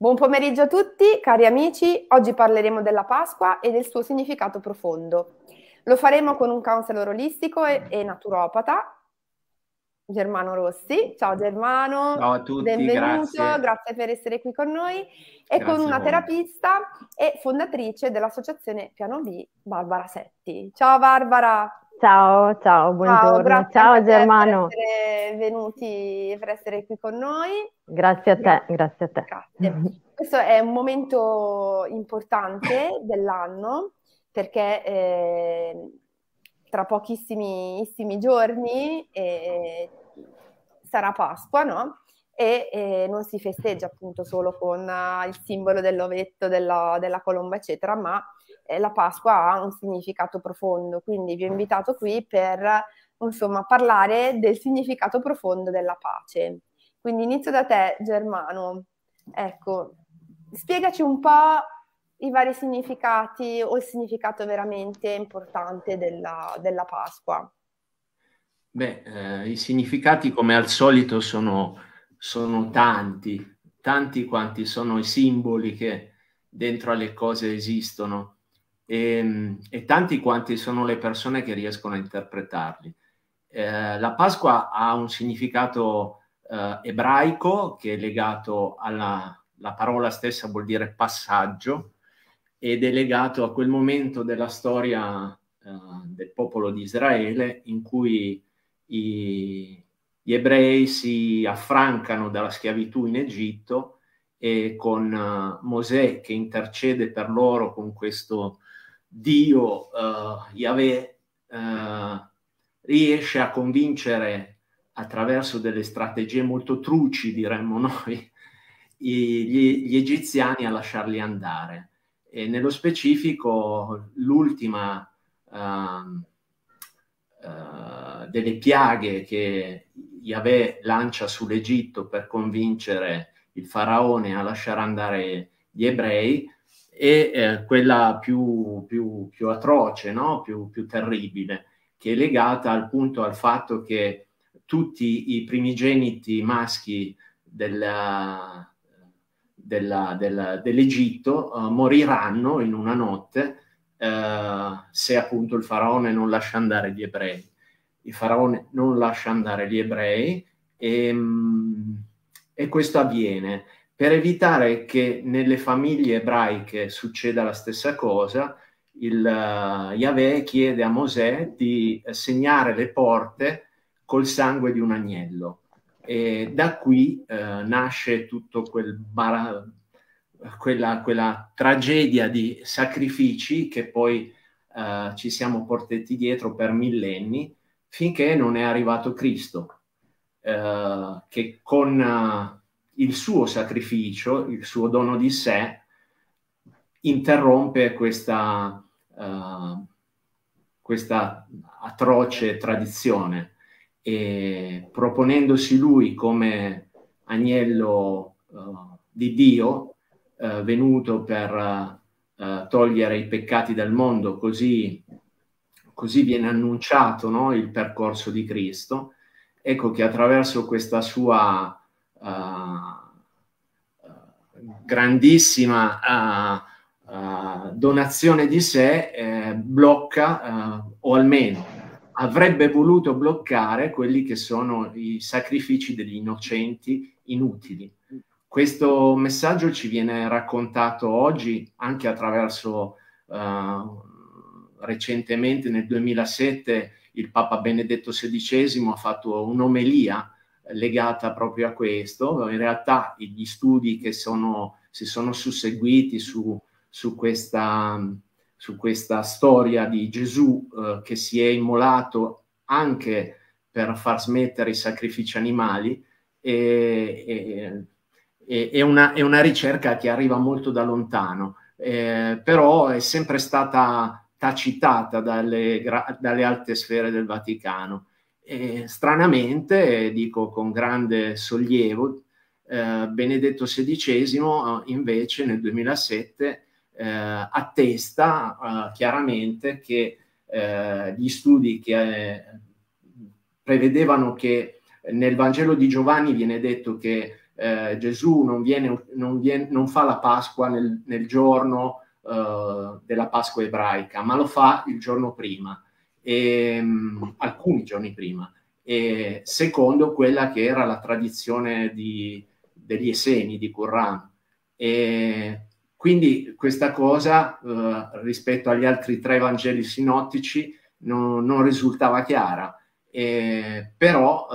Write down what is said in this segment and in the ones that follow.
Buon pomeriggio a tutti, cari amici. Oggi parleremo della Pasqua e del suo significato profondo. Lo faremo con un counselor olistico e, e naturopata, Germano Rossi. Ciao Germano. Ciao a tutti, benvenuto, grazie. grazie per essere qui con noi. E grazie con una terapista e fondatrice dell'associazione Piano B, Barbara Setti. Ciao Barbara. Ciao, ciao, buongiorno. Ciao, ciao Germano. Per essere venuti, per essere qui con noi. Grazie a te, grazie a te. Grazie. Questo è un momento importante dell'anno perché eh, tra pochissimi giorni eh, sarà Pasqua, no? E eh, non si festeggia appunto solo con eh, il simbolo dell'ovetto, della, della colomba, eccetera, ma la Pasqua ha un significato profondo, quindi vi ho invitato qui per insomma, parlare del significato profondo della pace. Quindi inizio da te, Germano. Ecco, spiegaci un po' i vari significati o il significato veramente importante della, della Pasqua. Beh, eh, i significati come al solito sono, sono tanti, tanti quanti sono i simboli che dentro alle cose esistono e, ehm, e tanti quanti sono le persone che riescono a interpretarli. Eh, la Pasqua ha un significato eh, ebraico che è legato alla parola stessa, vuol dire passaggio, ed è legato a quel momento della storia eh, del popolo di Israele in cui i, gli ebrei si affrancano dalla schiavitù in Egitto e con uh, Mosè che intercede per loro con questo Dio, uh, Yahweh, uh, riesce a convincere attraverso delle strategie molto truci, diremmo noi, gli, gli egiziani a lasciarli andare. E nello specifico l'ultima uh, delle piaghe che Yahweh lancia sull'Egitto per convincere il faraone a lasciare andare gli ebrei e eh, quella più, più, più atroce, no? più, più, terribile, che è legata appunto al fatto che tutti i primigeniti maschi della, della, della, dell'Egitto uh, moriranno in una notte uh, se appunto il faraone non lascia andare gli ebrei. Il faraone non lascia andare gli ebrei e, mm, e questo avviene per evitare che nelle famiglie ebraiche succeda la stessa cosa, il uh, Yahweh chiede a Mosè di segnare le porte col sangue di un agnello. E da qui uh, nasce tutto quel bara- quella, quella, tragedia di sacrifici che poi uh, ci siamo portati dietro per millenni finché non è arrivato Cristo, che con il suo sacrificio, il suo dono di sé, interrompe questa, uh, questa atroce tradizione e proponendosi lui come agnello uh, di Dio, uh, venuto per togliere i peccati dal mondo, così, così viene annunciato no, il percorso di Cristo, ecco che attraverso questa sua... Uh, grandissima uh, uh, donazione di sé eh, blocca, uh, o almeno avrebbe voluto bloccare quelli che sono i sacrifici degli innocenti inutili. Questo messaggio ci viene raccontato oggi anche attraverso recentemente nel 2007 il Papa Benedetto XVI ha fatto un'omelia legata proprio a questo. In realtà gli studi che sono si sono susseguiti su, su, questa, su questa, storia di Gesù eh, che si è immolato anche per far smettere i sacrifici animali e, e, è, una, è, una, ricerca che arriva molto da lontano, eh, però è sempre stata tacitata dalle, dalle alte sfere del Vaticano. E stranamente, dico con grande sollievo, eh, Benedetto XVI eh, invece nel 2007 eh, attesta chiaramente che gli studi che prevedevano che nel Vangelo di Giovanni viene detto che eh, Gesù non, viene, non, viene, non, fa la Pasqua nel, nel giorno eh, della Pasqua ebraica, ma lo fa il giorno prima, e, ehm, mh, alcuni giorni prima, e secondo quella che era la tradizione di, degli eseni di Qur'an. E quindi questa cosa eh, rispetto agli altri tre Vangeli sinottici non, non risultava chiara, eh, però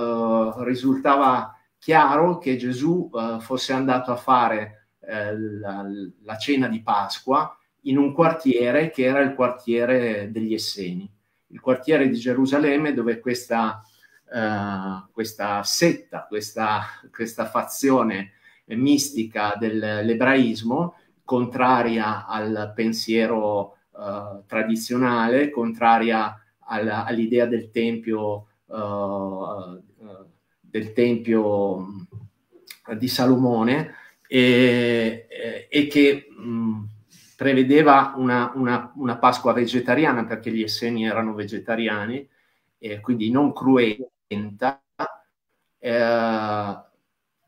eh, risultava chiaro che Gesù eh, fosse andato a fare eh, la, la cena di Pasqua in un quartiere che era il quartiere degli Esseni, il quartiere di Gerusalemme dove questa eh, questa setta, questa, questa fazione eh, mistica dell'ebraismo, contraria al pensiero eh, tradizionale, contraria alla, all'idea del tempio, eh, eh del tempio di Salomone e, e che mh, prevedeva una, una, una, Pasqua vegetariana perché gli esseni erano vegetariani, eh, quindi non cruenti, eh,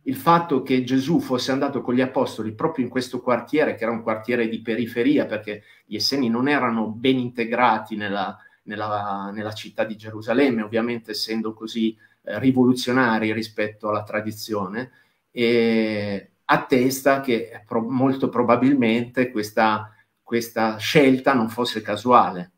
il fatto che Gesù fosse andato con gli apostoli proprio in questo quartiere, che era un quartiere di periferia, perché gli Esseni non erano ben integrati nella, nella, nella città di Gerusalemme, ovviamente essendo così eh, rivoluzionari rispetto alla tradizione, e attesta che pro- molto probabilmente questa, questa, scelta non fosse casuale.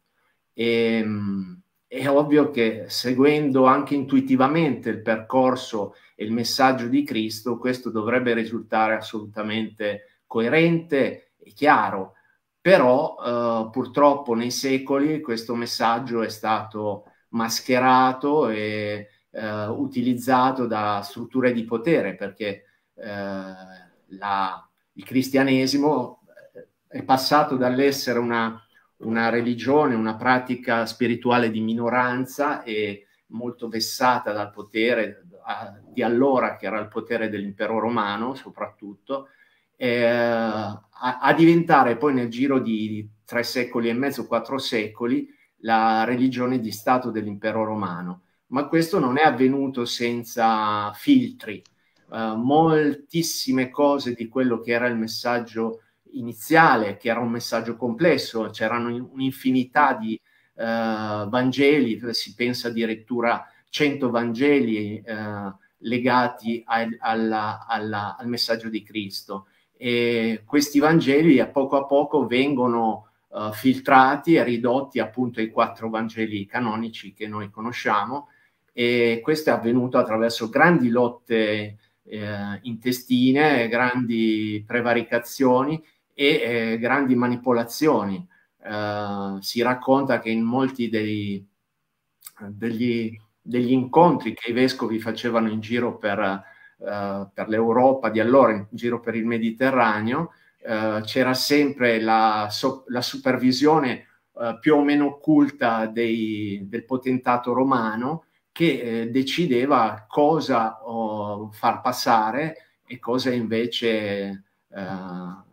E, ehm, mh, è ovvio che seguendo anche intuitivamente il percorso e il messaggio di Cristo, questo dovrebbe risultare assolutamente coerente e chiaro. Però eh, purtroppo nei secoli questo messaggio è stato mascherato e eh, utilizzato da strutture di potere perché eh, la, il cristianesimo eh, è passato dall'essere una una religione, una pratica spirituale di minoranza e molto vessata dal potere a, di allora, che era il potere dell'impero romano soprattutto, eh, a, a, diventare poi nel giro di tre secoli e mezzo, quattro secoli, la religione di Stato dell'impero romano. Ma questo non è avvenuto senza filtri. Eh, moltissime cose di quello che era il messaggio iniziale, che era un messaggio complesso, c'erano un'infinità di eh, Vangeli, si pensa addirittura a 100 Vangeli eh, legati al, alla, alla, al messaggio di Cristo. E questi Vangeli a poco a poco vengono eh, filtrati e ridotti appunto ai quattro Vangeli canonici che noi conosciamo e questo è avvenuto attraverso grandi lotte eh, intestine, grandi prevaricazioni e eh, grandi manipolazioni. Uh, si racconta che in molti dei, degli, degli, incontri che i vescovi facevano in giro per, uh, per l'Europa di allora, in giro per il Mediterraneo, uh, c'era sempre la, so, la supervisione più o meno occulta dei, del potentato romano che eh, decideva cosa oh, far passare e cosa invece eh,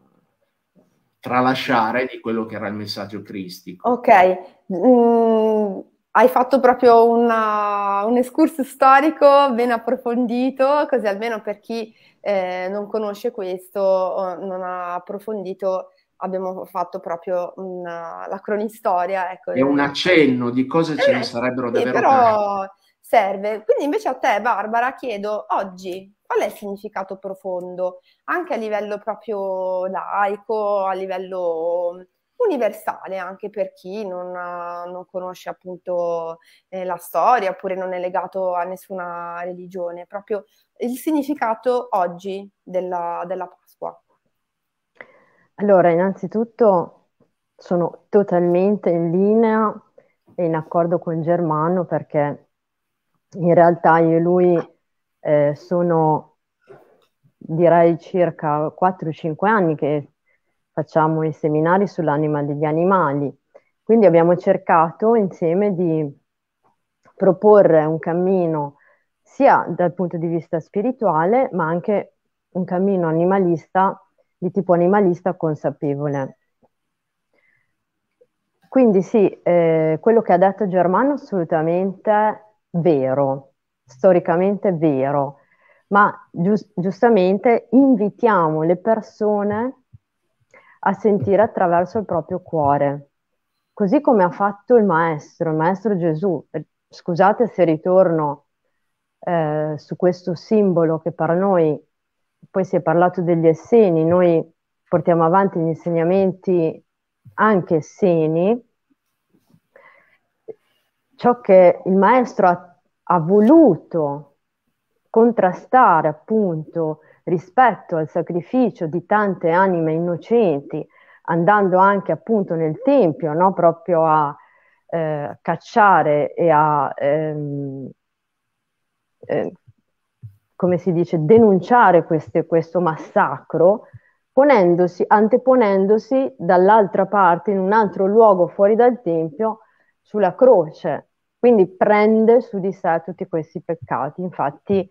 tralasciare di quello che era il messaggio cristico. Ok, mm, hai fatto proprio una, un escurso storico ben approfondito, così almeno per chi eh, non conosce questo, o non ha approfondito abbiamo fatto proprio una, la cronistoria. Ecco. È un accenno di cose eh, ce ne eh, sarebbero sì, davvero. Però tante serve. Quindi invece a te, Barbara, chiedo oggi qual è il significato profondo, anche a livello proprio laico, a livello universale anche per chi non, non conosce appunto eh, la storia oppure non è legato a nessuna religione, proprio il significato oggi della, della Pasqua. Allora, innanzitutto sono totalmente in linea e in accordo con Germano perché in realtà io e lui eh, sono direi circa 4-5 anni che facciamo i seminari sull'anima degli animali. Quindi abbiamo cercato insieme di proporre un cammino sia dal punto di vista spirituale, ma anche un cammino animalista, di tipo animalista consapevole. Quindi sì, eh, quello che ha detto Germano assolutamente vero, storicamente vero, ma giust- giustamente invitiamo le persone a sentire attraverso il proprio cuore, così come ha fatto il Maestro, il Maestro Gesù. Eh, scusate se ritorno eh, su questo simbolo che per noi, poi si è parlato degli esseni, noi portiamo avanti gli insegnamenti anche esseni, ciò che il maestro ha, ha voluto contrastare appunto rispetto al sacrificio di tante anime innocenti, andando anche appunto nel Tempio, no? proprio a eh, cacciare e a, ehm, eh, come si dice, denunciare queste, questo massacro, ponendosi, anteponendosi dall'altra parte, in un altro luogo fuori dal Tempio, sulla croce, quindi prende su di sé tutti questi peccati. Infatti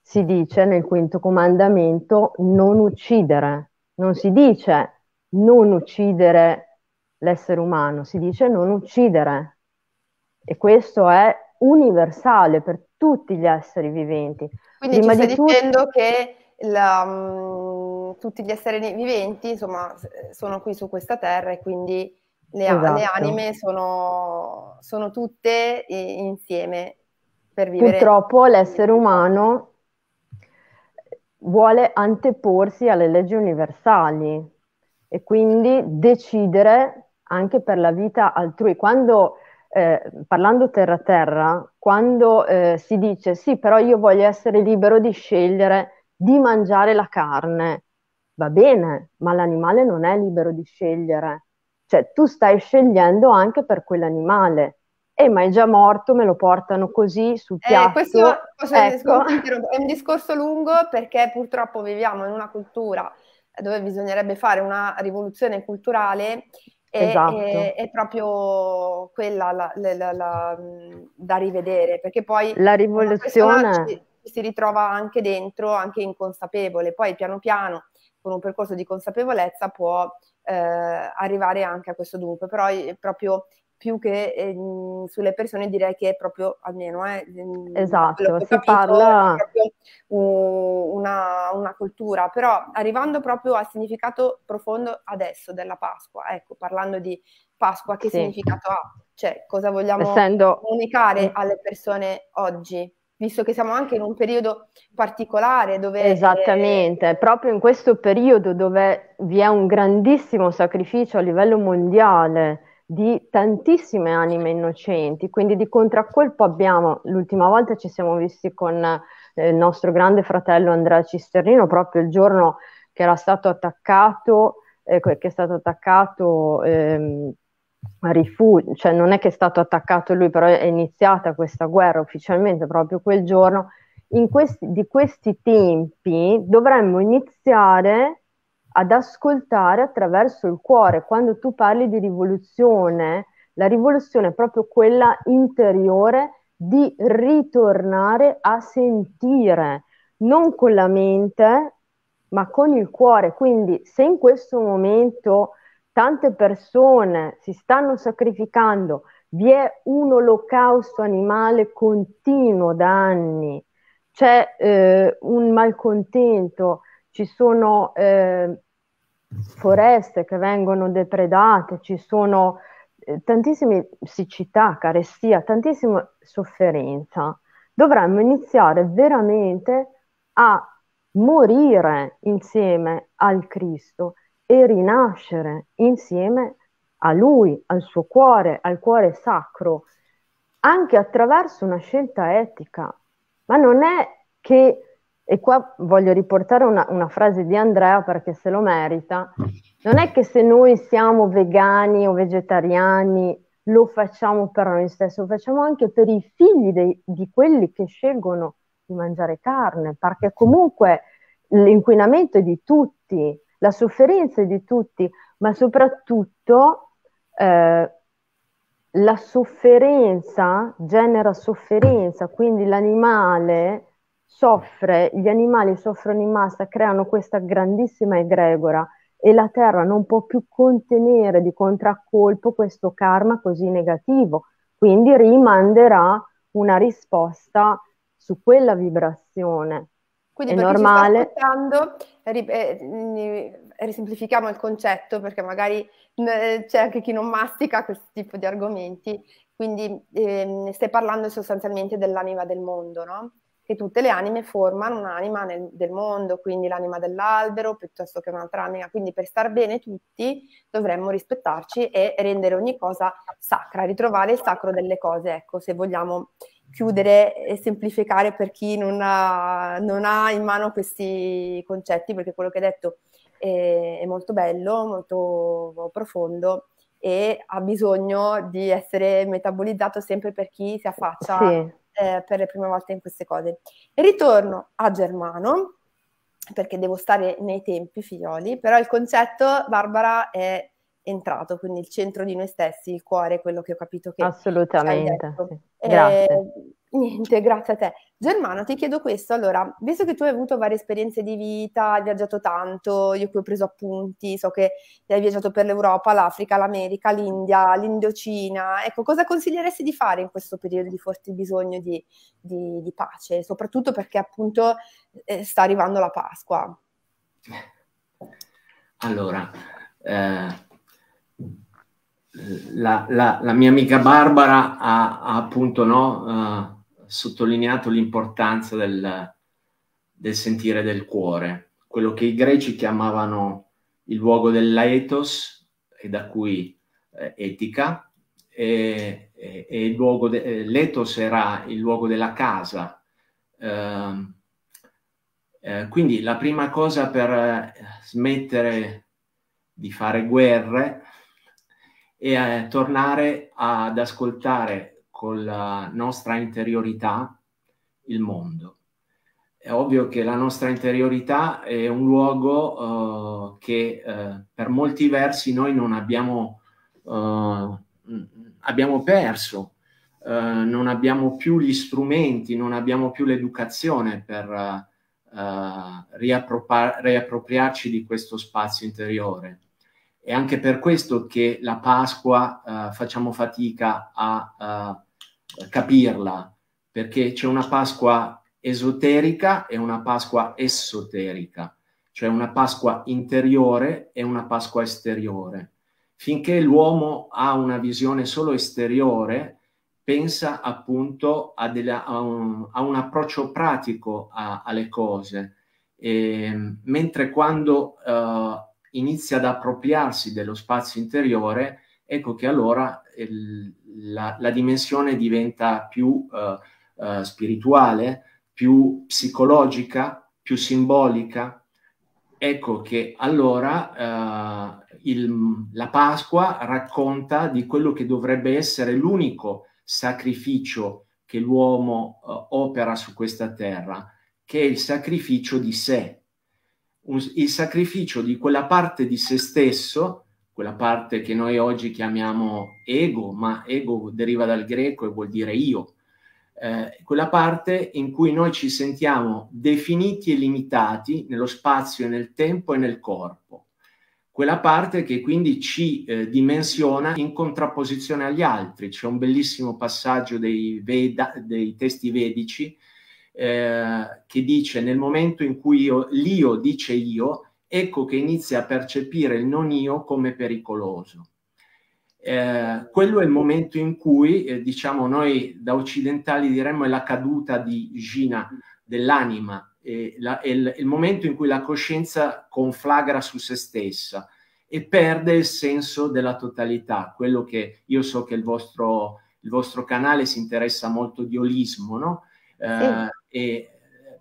si dice nel quinto comandamento non uccidere, non si dice non uccidere l'essere umano, si dice non uccidere. E questo è universale per tutti gli esseri viventi. Quindi Prima ci di tutto... dicendo che la, mh, mm, tutti gli esseri viventi insomma, sono qui su questa terra e quindi le, esatto. le anime sono, sono tutte insieme per vivere. Purtroppo l'essere umano vuole anteporsi alle leggi universali e quindi decidere anche per la vita altrui. Quando, eh, parlando terra-terra, quando eh, si dice sì, però io voglio essere libero di scegliere di mangiare la carne, va bene, ma l'animale non è libero di scegliere. Cioè tu stai scegliendo anche per quell'animale. Eh, ma è già morto, me lo portano così sul piatto. Eh, questo ecco. è un discorso lungo perché purtroppo viviamo in una cultura dove bisognerebbe fare una rivoluzione culturale e, esatto. è, è proprio quella la, la, la, da rivedere perché poi la rivoluzione ci si ritrova anche dentro, anche inconsapevole, poi piano piano con un percorso di consapevolezza può eh, arrivare anche a questo dunque, però è proprio più che eh, sulle persone direi che è proprio almeno eh, ehm, esatto, si capito, parla proprio, uh, una, una, cultura però arrivando proprio al significato profondo adesso della Pasqua ecco parlando di Pasqua che sì. significato ha cioè cosa vogliamo Essendo... comunicare mm. alle persone oggi visto che siamo anche in un periodo particolare dove... Eh, Esattamente, è... proprio in questo periodo dove vi è un grandissimo sacrificio a livello mondiale di tantissime anime innocenti, quindi di contraccolpo abbiamo, l'ultima volta ci siamo visti con eh, il nostro grande fratello Andrea Cisternino proprio il giorno che era stato attaccato, eh, che è stato attaccato... Ehm, rifugio, cioè non è che è stato attaccato lui, però è iniziata questa guerra ufficialmente proprio quel giorno. In questi, di questi tempi dovremmo iniziare ad ascoltare attraverso il cuore. Quando tu parli di rivoluzione, la rivoluzione è proprio quella interiore di ritornare a sentire, non con la mente, ma con il cuore. Quindi se in questo momento tante persone si stanno sacrificando, vi è un olocausto animale continuo da anni, c'è eh, un malcontento, ci sono eh, foreste che vengono depredate, ci sono eh, tantissime siccità, carestia, tantissima sofferenza. Dovremmo iniziare veramente a morire insieme al Cristo e rinascere insieme a lui, al suo cuore, al cuore sacro, anche attraverso una scelta etica. Ma non è che, e qua voglio riportare una, una frase di Andrea perché se lo merita, non è che se noi siamo vegani o vegetariani lo facciamo per noi stessi, lo facciamo anche per i figli dei, di quelli che scelgono di mangiare carne, perché comunque l'inquinamento è di tutti la sofferenza di tutti, ma soprattutto eh, la sofferenza genera sofferenza, quindi l'animale soffre, gli animali soffrono in massa, creano questa grandissima egregora e la terra non può più contenere di contraccolpo questo karma così negativo, quindi rimanderà una risposta su quella vibrazione. Quindi è per normale. chi ci sta ascoltando, risemplifichiamo eh, mm, il concetto perché magari mm, eh, c'è anche chi non mastica questo tipo di argomenti, quindi ehm, stai parlando sostanzialmente dell'anima del mondo, no? Che tutte le anime formano un'anima nel, del mondo, quindi l'anima dell'albero piuttosto che un'altra anima. Quindi per star bene tutti dovremmo rispettarci e rendere ogni cosa sacra, ritrovare il sacro delle cose, ecco, se vogliamo chiudere e semplificare per chi non ha, non ha in mano questi concetti, perché quello che hai detto è, eh, è molto bello, molto profondo e ha bisogno di essere metabolizzato sempre per chi si affaccia sì. eh, per le prime volte in queste cose. E ritorno a Germano, perché devo stare nei tempi, figlioli, però il concetto, Barbara, è entrato, quindi il centro di noi stessi, il cuore, quello che ho capito che... Assolutamente, sì. grazie. Eh, niente, grazie a te. Germano, ti chiedo questo, allora, visto che tu hai avuto varie esperienze di vita, hai viaggiato tanto, io qui ho preso appunti, so che hai viaggiato per l'Europa, l'Africa, l'America, l'India, l'Indocina, ecco, cosa consiglieresti di fare in questo periodo di forte bisogno di, di, di pace, soprattutto perché appunto eh, sta arrivando la Pasqua? Allora, eh la, la, la mia amica Barbara ha, ha appunto no, uh, sottolineato l'importanza del, del, sentire del cuore, quello che i greci chiamavano il luogo dell'aetos e da cui eh, etica, e, e, e il luogo de, eh, l'etos era il luogo della casa. Uh, eh, quindi la prima cosa per eh, smettere di fare guerre e eh, tornare ad ascoltare con la nostra interiorità il mondo. È ovvio che la nostra interiorità è un luogo eh, che eh, per molti versi noi non abbiamo, eh, abbiamo perso, eh, non abbiamo più gli strumenti, non abbiamo più l'educazione per eh, riappropar- riappropriarci di questo spazio interiore è anche per questo che la Pasqua eh, facciamo fatica a eh, capirla, perché c'è una Pasqua esoterica e una Pasqua esoterica, cioè una Pasqua interiore e una Pasqua esteriore. Finché l'uomo ha una visione solo esteriore, pensa appunto a, della, a, un, a un, approccio pratico a, alle cose, e, ehm, mentre quando eh, inizia ad appropriarsi dello spazio interiore, ecco che allora il, eh, la, la, dimensione diventa più eh, eh, spirituale, più psicologica, più simbolica. Ecco che allora eh, il, la Pasqua racconta di quello che dovrebbe essere l'unico sacrificio che l'uomo eh, opera su questa terra, che è il sacrificio di sé, il sacrificio di quella parte di se stesso, quella parte che noi oggi chiamiamo ego, ma ego deriva dal greco e vuol dire io, eh, quella parte in cui noi ci sentiamo definiti e limitati nello spazio, e nel tempo e nel corpo, quella parte che quindi ci eh, dimensiona in contrapposizione agli altri. C'è un bellissimo passaggio dei, Veda, dei testi vedici eh, che dice nel momento in cui io, l'io dice io, ecco che inizia a percepire il non io come pericoloso. Eh, quello è il momento in cui, eh, diciamo, noi da occidentali diremmo è la caduta di Gina dell'anima, eh, la, è, il, è, il, momento in cui la coscienza conflagra su se stessa e perde il senso della totalità, quello che io so che il vostro, il vostro canale si interessa molto di olismo, no? Eh, sì e eh,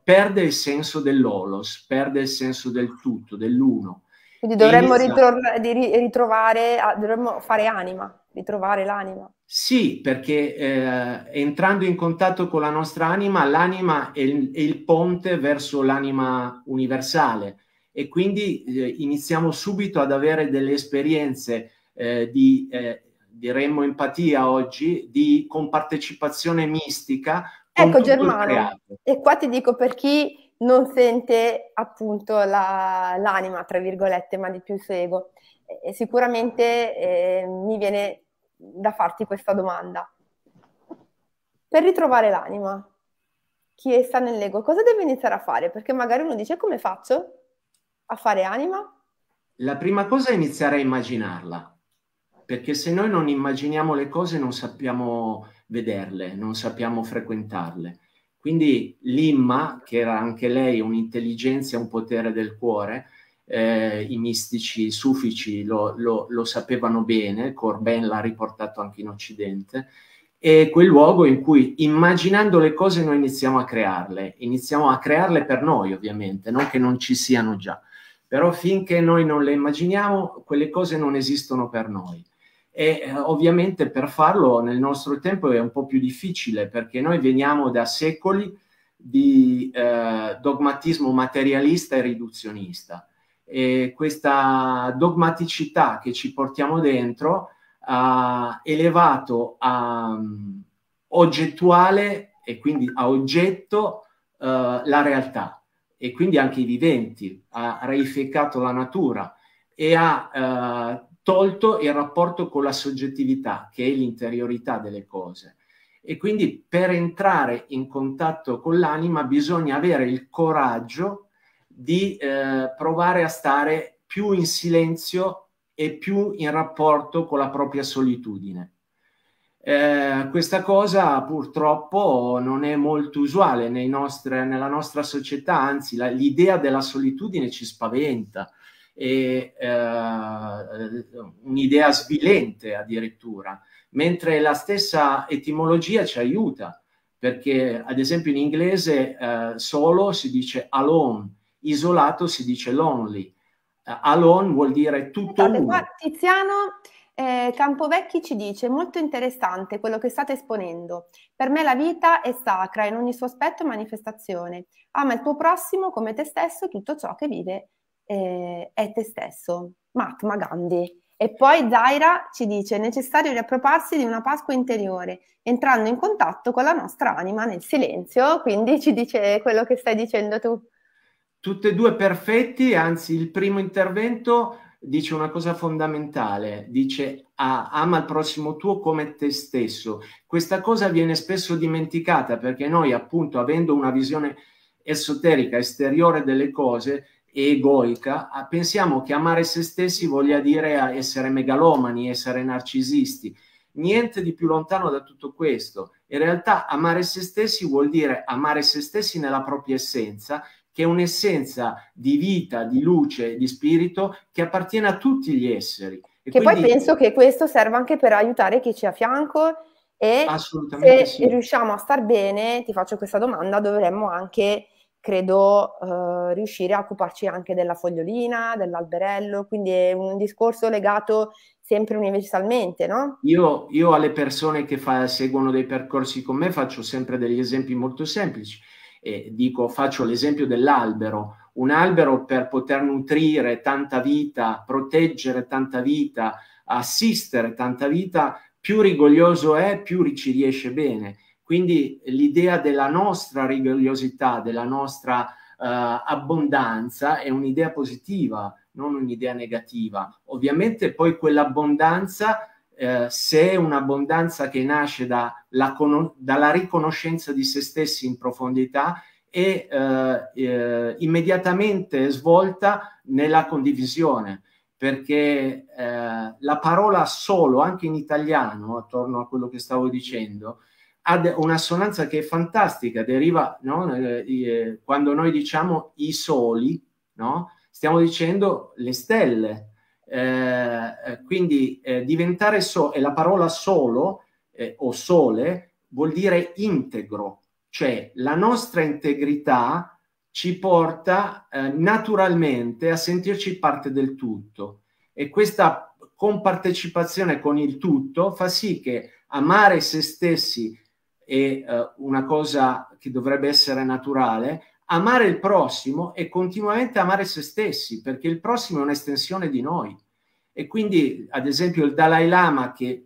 perde il senso dell'olos, perde il senso del tutto, dell'uno. Quindi dovremmo inizia... ritrovare, ah, dovremmo fare anima, ritrovare l'anima. Sì, perché eh, entrando in contatto con la nostra anima, l'anima è il, è il ponte verso l'anima universale e quindi eh, iniziamo subito ad avere delle esperienze eh, di, eh, diremmo empatia oggi, di compartecipazione mistica Ecco Germano, e qua ti dico per chi non sente appunto la, l'anima, tra virgolette, ma di più il seguo. E sicuramente eh, mi viene da farti questa domanda. Per ritrovare l'anima, chi sta nell'ego, cosa deve iniziare a fare? Perché magari uno dice come faccio a fare anima? La prima cosa è iniziare a immaginarla perché se noi non immaginiamo le cose non sappiamo vederle, non sappiamo frequentarle. Quindi l'Imma, che era anche lei un'intelligenza, un potere del cuore, eh, i mistici sufici lo, lo, lo, sapevano bene, Corben l'ha riportato anche in Occidente, è quel luogo in cui immaginando le cose noi iniziamo a crearle, iniziamo a crearle per noi ovviamente, non che non ci siano già, però finché noi non le immaginiamo quelle cose non esistono per noi. E eh, ovviamente per farlo nel nostro tempo è un po' più difficile perché noi veniamo da secoli di eh, dogmatismo materialista e riduzionista. E questa dogmaticità che ci portiamo dentro ha elevato a um, oggettuale e quindi a oggetto uh, la realtà e quindi anche i viventi, ha reificato la natura e ha uh, tolto il rapporto con la soggettività, che è l'interiorità delle cose. E quindi per entrare in contatto con l'anima bisogna avere il coraggio di eh, provare a stare più in silenzio e più in rapporto con la propria solitudine. Eh, questa cosa purtroppo non è molto usuale nostre, nella nostra società, anzi la, l'idea della solitudine ci spaventa e eh, un'idea svilente addirittura, mentre la stessa etimologia ci aiuta, perché ad esempio in inglese eh, solo si dice alone, isolato si dice lonely, eh, alone vuol dire tutto Guarda, uno. Tiziano eh, Campovecchi ci dice molto interessante quello che state esponendo. Per me la vita è sacra in ogni suo aspetto e manifestazione. Ama il tuo prossimo come te stesso tutto ciò che vive eh, è te stesso, Mahatma Gandhi. E poi Zaira ci dice: è necessario riappropriarsi di una Pasqua interiore, entrando in contatto con la nostra anima nel silenzio. Quindi ci dice quello che stai dicendo tu. Tutte e due perfetti, anzi, il primo intervento dice una cosa fondamentale: dice ah, ama il prossimo tuo come te stesso. Questa cosa viene spesso dimenticata perché noi, appunto, avendo una visione esoterica esteriore delle cose, egoica, ah, pensiamo che amare se stessi voglia dire essere megalomani, essere narcisisti. Niente di più lontano da tutto questo. In realtà amare se stessi vuol dire amare se stessi nella propria essenza, che è un'essenza di vita, di luce, di spirito che appartiene a tutti gli esseri. E che quindi... poi penso che questo serva anche per aiutare chi ci ha a fianco e se sì. riusciamo a star bene, ti faccio questa domanda, dovremmo anche credo eh, riuscire a occuparci anche della fogliolina, dell'alberello, quindi è un discorso legato sempre universalmente, no? Io, io alle persone che fa, seguono dei percorsi con me faccio sempre degli esempi molto semplici. Eh, dico, faccio l'esempio dell'albero. Un albero per poter nutrire tanta vita, proteggere tanta vita, assistere tanta vita, più rigoglioso è, più ci riesce bene quindi l'idea della nostra rigogliosità, della nostra eh, abbondanza è un'idea positiva, non un'idea negativa. Ovviamente poi quell'abbondanza, eh, se è un'abbondanza che nasce da con- dalla riconoscenza di se stessi in profondità, è eh, eh immediatamente svolta nella condivisione perché eh, la parola solo, anche in italiano, attorno a quello che stavo dicendo, ha un'assonanza che è fantastica, deriva no? Eh, quando noi diciamo i soli, no? stiamo dicendo le stelle. Eh, eh quindi eh, diventare so- e la parola solo eh, o sole vuol dire integro, cioè la nostra integrità ci porta naturalmente a sentirci parte del tutto e questa compartecipazione con il tutto fa sì che amare se stessi è eh, una cosa che dovrebbe essere naturale, amare il prossimo e continuamente amare se stessi, perché il prossimo è un'estensione di noi. E quindi, ad esempio, il Dalai Lama, che eh,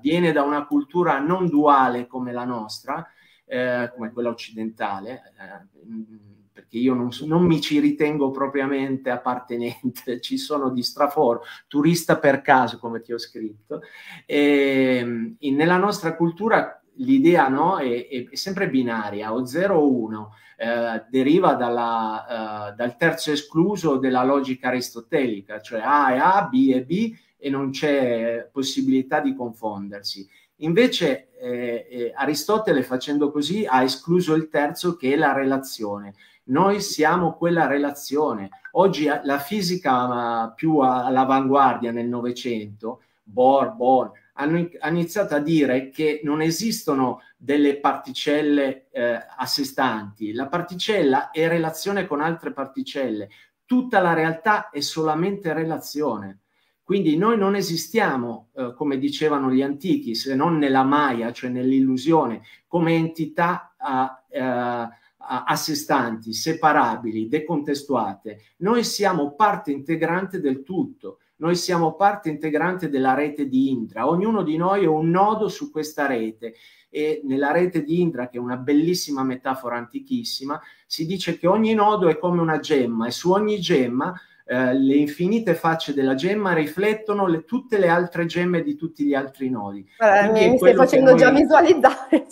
viene da una cultura non duale come la nostra, eh, come quella occidentale, eh, perché io non, non, mi ci ritengo propriamente appartenente, ci sono di straforo, turista per caso, come ti ho scritto. Ehm, e, nella nostra cultura l'idea no, è, è, sempre binaria, o 0 o 1, eh, deriva dalla, eh, dal terzo escluso della logica aristotelica, cioè A è A, B è B e non c'è possibilità di confondersi. Invece eh, eh Aristotele facendo così ha escluso il terzo che è la relazione. Noi siamo quella relazione. Oggi la fisica più all'avanguardia nel Novecento, Bohr, Bohr, hanno, hanno iniziato a dire che non esistono delle particelle eh, a sé stanti, la particella è relazione con altre particelle, tutta la realtà è solamente relazione. Quindi noi non esistiamo, eh, come dicevano gli antichi, se non nella Maya, cioè nell'illusione, come entità a, eh, a, sé stanti, separabili, decontestuate. Noi siamo parte integrante del tutto. Noi siamo parte integrante della rete di Indra, ognuno di noi è un nodo su questa rete e nella rete di Indra, che è una bellissima metafora antichissima, si dice che ogni nodo è come una gemma e su ogni gemma eh, le infinite facce della gemma riflettono le, tutte le altre gemme di tutti gli altri nodi. Beh, mi stai facendo noi... già visualizzare.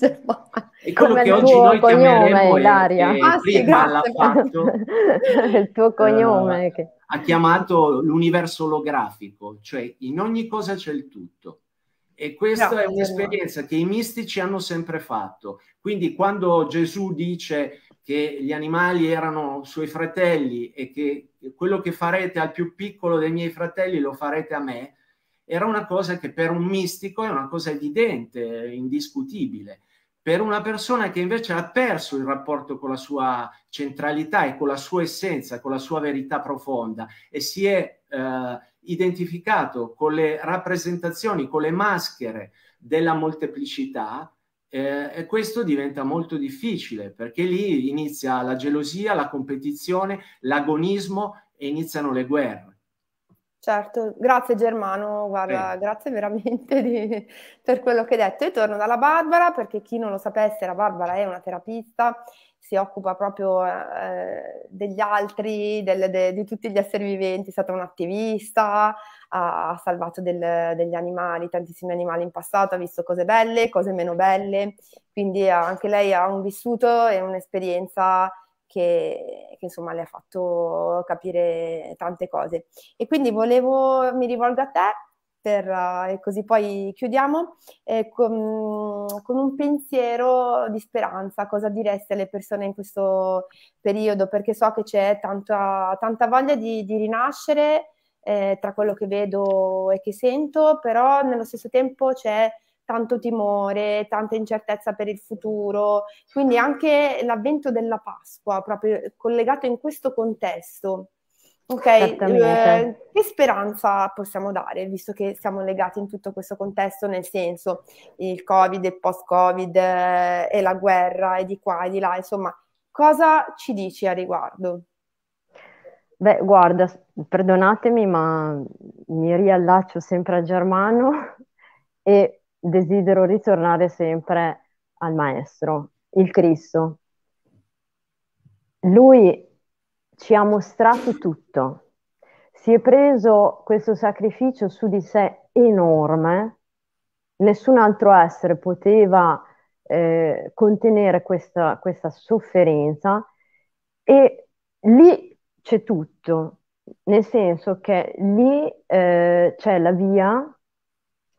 Cioè, è quello che oggi noi chiameremo Daria. E, eh, ah, sì, fatto, il tuo cognome. Uh, che... Ha chiamato l'universo olografico, cioè in ogni cosa c'è il tutto. E questa no, è un'esperienza no. che i mistici hanno sempre fatto. Quindi quando Gesù dice che gli animali erano suoi fratelli e che quello che farete al più piccolo dei miei fratelli lo farete a me, era una cosa che per un mistico è una cosa evidente, indiscutibile. Per una persona che invece ha perso il rapporto con la sua centralità e con la sua essenza, con la sua verità profonda e si è eh, identificato con le rappresentazioni, con le maschere della molteplicità, eh, e questo diventa molto difficile perché lì inizia la gelosia, la competizione, l'agonismo e iniziano le guerre. Certo, grazie Germano, guarda, eh. grazie veramente di, per quello che hai detto. Io torno dalla Barbara perché chi non lo sapesse, la Barbara è una terapista, si occupa proprio eh, degli altri, del, de, di tutti gli esseri viventi, è stata un'attivista, ha salvato del, degli animali, tantissimi animali in passato, ha visto cose belle, cose meno belle, quindi eh, anche lei ha un vissuto e un'esperienza che, che, insomma le ha fatto capire tante cose. E quindi volevo, mi rivolgo a te per, eh, e così poi chiudiamo, eh, con, con, un pensiero di speranza, cosa diresti alle persone in questo periodo? Perché so che c'è tanta, tanta voglia di, di rinascere eh, tra quello che vedo e che sento, però nello stesso tempo c'è tanto timore, tanta incertezza per il futuro, quindi anche l'avvento della Pasqua proprio collegato in questo contesto. Ok, eh, che speranza possiamo dare, visto che siamo legati in tutto questo contesto, nel senso il Covid, il post-Covid eh, e la guerra e di qua e di là, insomma, cosa ci dici a riguardo? Beh, guarda, perdonatemi, ma mi riallaccio sempre a Germano e desidero ritornare sempre al maestro, il Cristo. Lui ci ha mostrato tutto, si è preso questo sacrificio su di sé enorme, nessun altro essere poteva eh, contenere questa, questa sofferenza e lì c'è tutto, nel senso che lì eh, c'è la via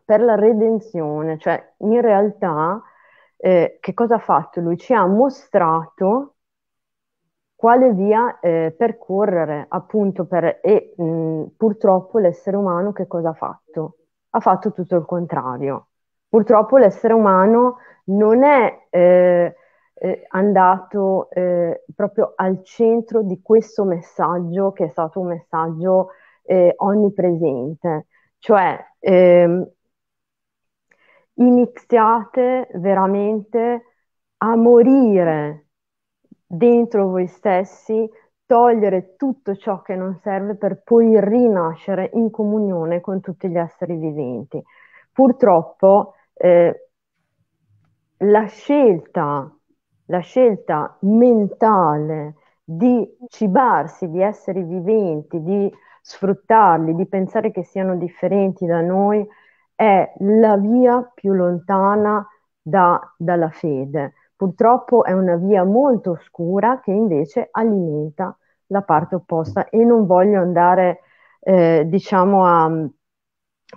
per la redenzione, cioè in realtà eh, che cosa ha fatto lui? Ci ha mostrato quale via eh, percorrere appunto per, e mh, purtroppo l'essere umano che cosa ha fatto? Ha fatto tutto il contrario. Purtroppo l'essere umano non è eh, eh, andato eh, proprio al centro di questo messaggio che è stato un messaggio eh, onnipresente, cioè ehm, iniziate veramente a morire dentro voi stessi, togliere tutto ciò che non serve per poi rinascere in comunione con tutti gli esseri viventi. Purtroppo eh, la scelta la scelta mentale di cibarsi di esseri viventi, di sfruttarli, di pensare che siano differenti da noi, è la via più lontana da, dalla fede. Purtroppo è una via molto oscura che invece alimenta la parte opposta e non voglio andare, eh, diciamo, a mm,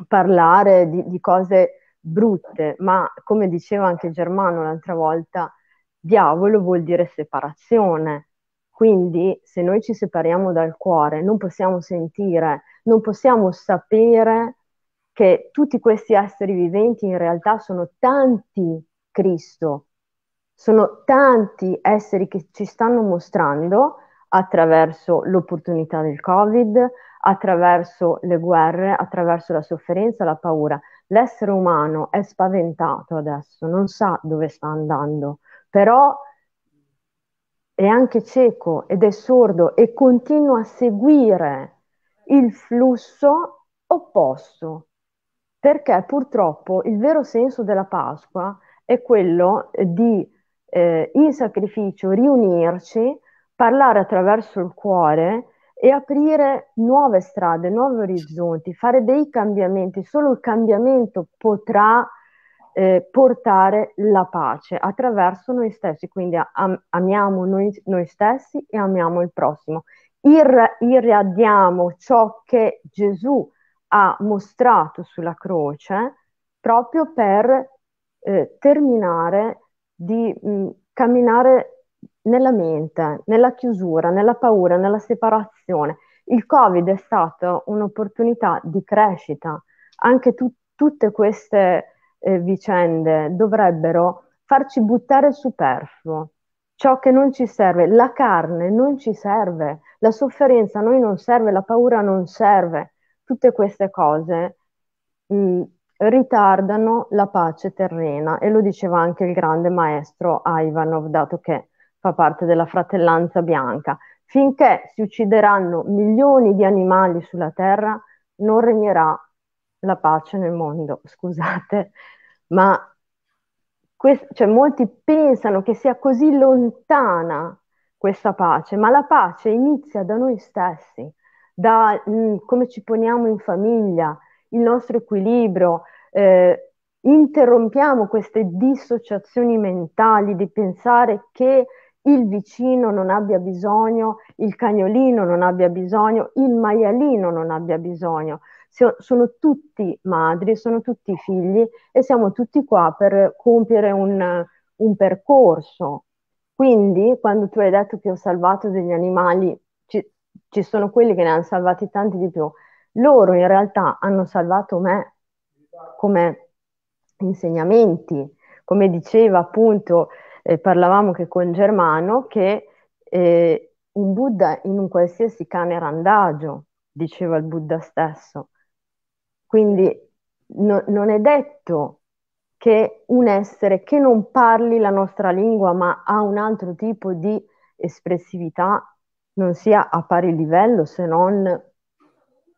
parlare di, di cose brutte, ma come diceva anche Germano l'altra volta, Diavolo vuol dire separazione. Quindi se noi ci separiamo dal cuore, non possiamo sentire, non possiamo sapere che tutti questi esseri viventi in realtà sono tanti Cristo, sono tanti esseri che ci stanno mostrando attraverso l'opportunità del Covid, attraverso le guerre, attraverso la sofferenza, la paura. L'essere umano è spaventato adesso, non sa dove sta andando, però è anche cieco ed è sordo e continua a seguire il flusso opposto, perché purtroppo il vero senso della Pasqua è quello di eh, in sacrificio riunirci, parlare attraverso il cuore e aprire nuove strade, nuovi orizzonti, fare dei cambiamenti. Solo il cambiamento potrà eh, portare la pace attraverso noi stessi, quindi am- amiamo noi, noi, stessi e amiamo il prossimo. Ir- irradiamo ciò che Gesù ha mostrato sulla croce proprio per eh, terminare di mh, mm, camminare nella mente, nella chiusura, nella paura, nella separazione. Il Covid è stata un'opportunità di crescita, anche tu- tutte queste eh, vicende dovrebbero farci buttare superfluo ciò che non ci serve, la carne non ci serve, la sofferenza a noi non serve, la paura non serve, tutte queste cose mh, mm, ritardano la pace terrena e lo diceva anche il grande maestro Ivanov, dato che fa parte della fratellanza bianca. Finché si uccideranno milioni di animali sulla terra, non regnerà la pace nel mondo, scusate, ma quest- cioè, molti pensano che sia così lontana questa pace, ma la pace inizia da noi stessi, da mh, mm, come ci poniamo in famiglia, il nostro equilibrio, eh, interrompiamo queste dissociazioni mentali di pensare che il vicino non abbia bisogno, il cagnolino non abbia bisogno, il maialino non abbia bisogno sono tutti madri, sono tutti figli e siamo tutti qua per compiere un, un percorso. Quindi quando tu hai detto che ho salvato degli animali, ci, ci sono quelli che ne hanno salvati tanti di più, loro in realtà hanno salvato me come insegnamenti, come diceva appunto, eh, parlavamo che con Germano, che eh, un Buddha in un qualsiasi cane randagio, diceva il Buddha stesso, quindi no, non è detto che un essere che non parli la nostra lingua ma ha un altro tipo di espressività non sia a pari livello se non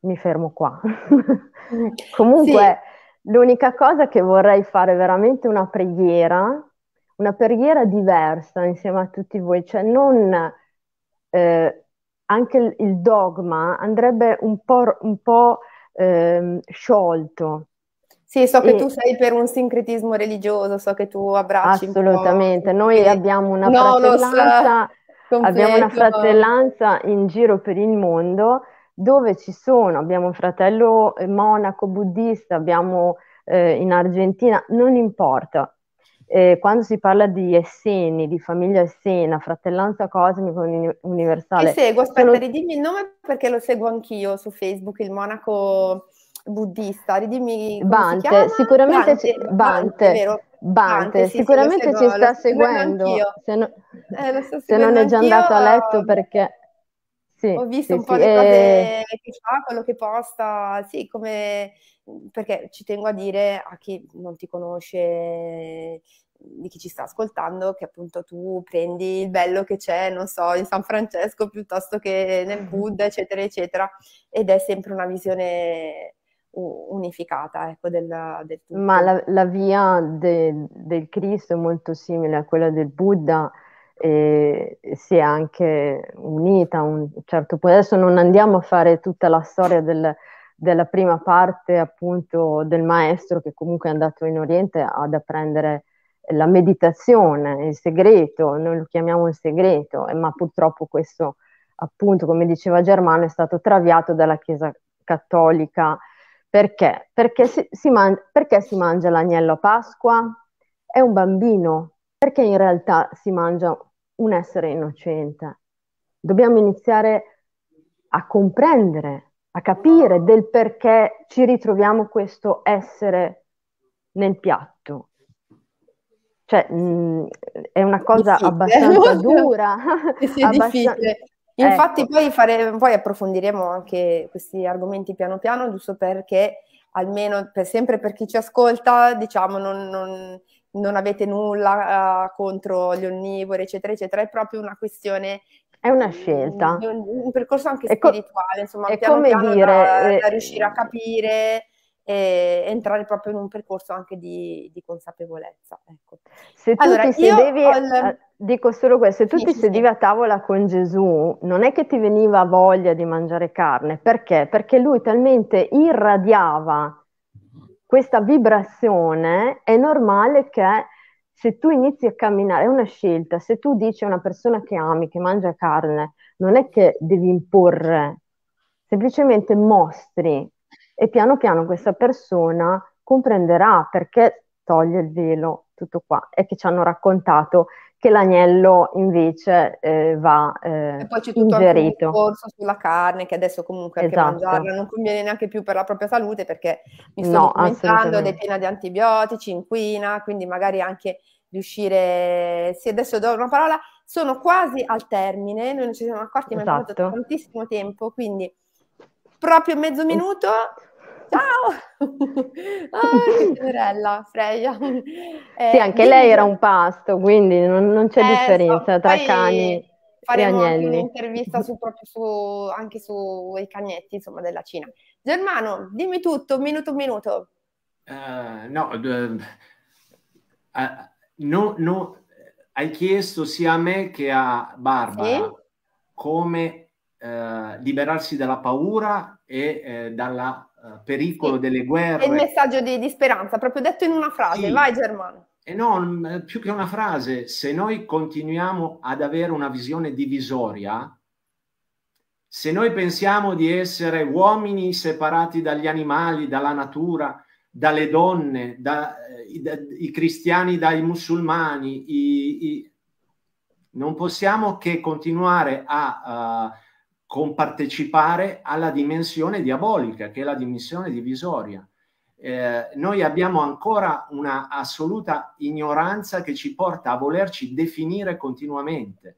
mi fermo qua. Comunque sì. l'unica cosa che vorrei fare è veramente una preghiera, una preghiera diversa insieme a tutti voi, cioè non eh, anche il, dogma andrebbe un po', un po' ehm, sciolto. Sì, so che e... tu sei per un sincretismo religioso, so che tu abbracci. Assolutamente, un noi abbiamo una no, fratellanza, abbiamo una fratellanza in giro per il mondo dove ci sono, abbiamo un fratello eh, monaco buddista, abbiamo eh, in Argentina, non importa, eh, quando si parla di Esseni, di famiglia Essena, fratellanza cosmica uni- universale. Ti seguo, aspetta, sono... ridimmi il nome perché lo seguo anch'io su Facebook, il monaco buddista, ridimmi Bante, si sicuramente Bante, Bante, Bante, vero? Bante, Bante sì, sicuramente sì, ci sta seguendo, se, no, eh, se non è già andato a letto perché sì, Ho visto sì, un po' sì, le cose eh... che fa, quello che posta, sì, come... perché ci tengo a dire a chi non ti conosce, di chi ci sta ascoltando, che appunto tu prendi il bello che c'è, non so, in San Francesco piuttosto che nel mm. Buddha, eccetera, eccetera, ed è sempre una visione unificata ecco, della, del tutto. Ma la, la via de, del Cristo è molto simile a quella del Buddha e si è anche unita a un certo punto. Adesso non andiamo a fare tutta la storia del, della prima parte appunto del maestro che comunque è andato in Oriente ad apprendere la meditazione, il segreto, noi lo chiamiamo il segreto, ma purtroppo questo appunto, come diceva Germano, è stato traviato dalla Chiesa cattolica. Perché? Perché si, si man- perché si mangia l'agnello a Pasqua? È un bambino, perché in realtà si mangia un essere innocente. Dobbiamo iniziare a comprendere, a capire del perché ci ritroviamo questo essere nel piatto. Cioè, mh, mm, è una cosa difficile. abbastanza dura. sì, abbastanza... Infatti ecco. poi, fare, poi approfondiremo anche questi argomenti piano piano, giusto perché almeno per sempre per chi ci ascolta, diciamo, non, non, non avete nulla uh, contro gli onnivori, eccetera, eccetera, è proprio una questione è una scelta. Di un, un percorso anche spirituale, co- insomma, è piano come piano dire, da, da eh, riuscire a capire e entrare proprio in un percorso anche di, di consapevolezza. Ecco. Se tu allora, ti sedevi, il... dico solo questo, se tu sì, ti sì, sedevi sì. a tavola con Gesù, non è che ti veniva voglia di mangiare carne, perché? Perché lui talmente irradiava questa vibrazione è normale che se tu inizi a camminare, è una scelta, se tu dici a una persona che ami, che mangia carne, non è che devi imporre, semplicemente mostri e piano piano questa persona comprenderà perché toglie il velo, tutto qua, è che ci hanno raccontato che l'agnello invece eh, va eh, E poi c'è tutto ingerito. il discorso sulla carne che adesso comunque esatto. mangiarla non conviene neanche più per la propria salute perché mi sto no, aumentando ed è piena di antibiotici, inquina, quindi magari anche riuscire, sì adesso do una parola, sono quasi al termine, noi non ci siamo accorti ma esatto. è passato esatto. tantissimo tempo, quindi proprio mezzo minuto ciao! ah, Freya. Eh, sì, anche lei era un pasto, quindi non, non c'è eh, differenza so, tra cani faremo e agnelli. Faremo un'intervista su, proprio su, anche sui cagnetti, insomma, della Cina. Germano, dimmi tutto, minuto minuto. Uh, no, uh, no, no, hai chiesto sia a me che a Barbara sì? come eh, liberarsi dalla paura e eh, dal eh, pericolo sì. delle guerre. È il messaggio di, di, speranza, proprio detto in una frase. Sì. Vai Germano. E eh, no, eh, più che una frase, se noi continuiamo ad avere una visione divisoria, se noi pensiamo di essere uomini separati dagli animali, dalla natura, dalle donne, eh, i, da, cristiani dai musulmani, i, i, non possiamo che continuare a uh, compartecipare alla dimensione diabolica, che è la dimensione divisoria. Eh, noi abbiamo ancora una assoluta ignoranza che ci porta a volerci definire continuamente.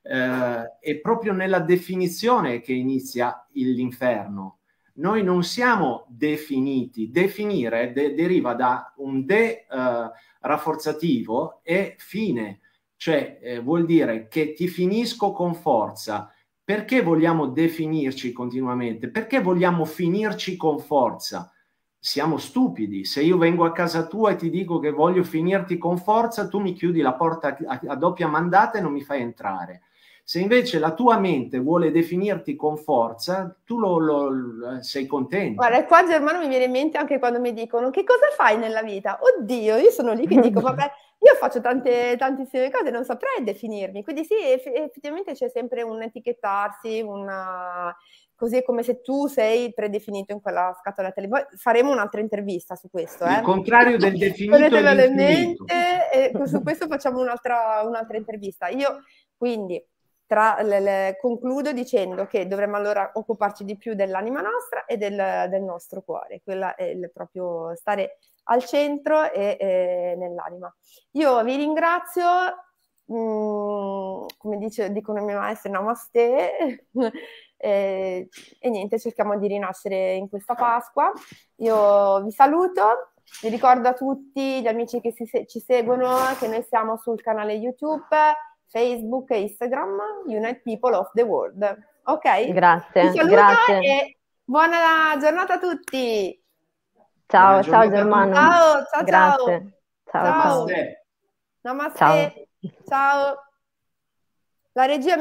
Eh, è proprio nella definizione che inizia l'inferno. Noi non siamo definiti, definire de- deriva da un de eh, rafforzativo e fine, cioè eh, vuol dire che ti finisco con forza, perché vogliamo definirci continuamente? Perché vogliamo finirci con forza? Siamo stupidi. Se io vengo a casa tua e ti dico che voglio finirti con forza, tu mi chiudi la porta a, a doppia mandata e non mi fai entrare. Se invece la tua mente vuole definirti con forza, tu lo, lo, sei contento. Guarda, qua Germano mi viene in mente anche quando mi dicono che cosa fai nella vita? Oddio, io sono lì che dico, vabbè, io faccio tante, tantissime cose, non saprei definirmi. Quindi sì, eff- effettivamente c'è sempre un etichettarsi, una... così come se tu sei predefinito in quella scatola tele. Poi faremo un'altra intervista su questo. Eh? Il contrario del definito. Tenetelo in mente e su questo facciamo un'altra, un'altra intervista. Io quindi tra, le, le, concludo dicendo che dovremmo allora occuparci di più dell'anima nostra e del, del nostro cuore, quella è il proprio stare al centro e, e nell'anima. Io vi ringrazio, mh, mm, come dice, dicono i miei maestri, namaste, e, e niente, cerchiamo di rinascere in questa Pasqua. Io vi saluto. Vi ricordo a tutti gli amici che si, ci seguono che noi siamo sul canale YouTube, Facebook e Instagram, Unite People of the World. Ok? Grazie. grazie. e buona giornata a tutti. Ciao, ciao Germano. Ciao, ciao, grazie. ciao. Ciao. Namaste. Namaste. Ciao. ciao. La regia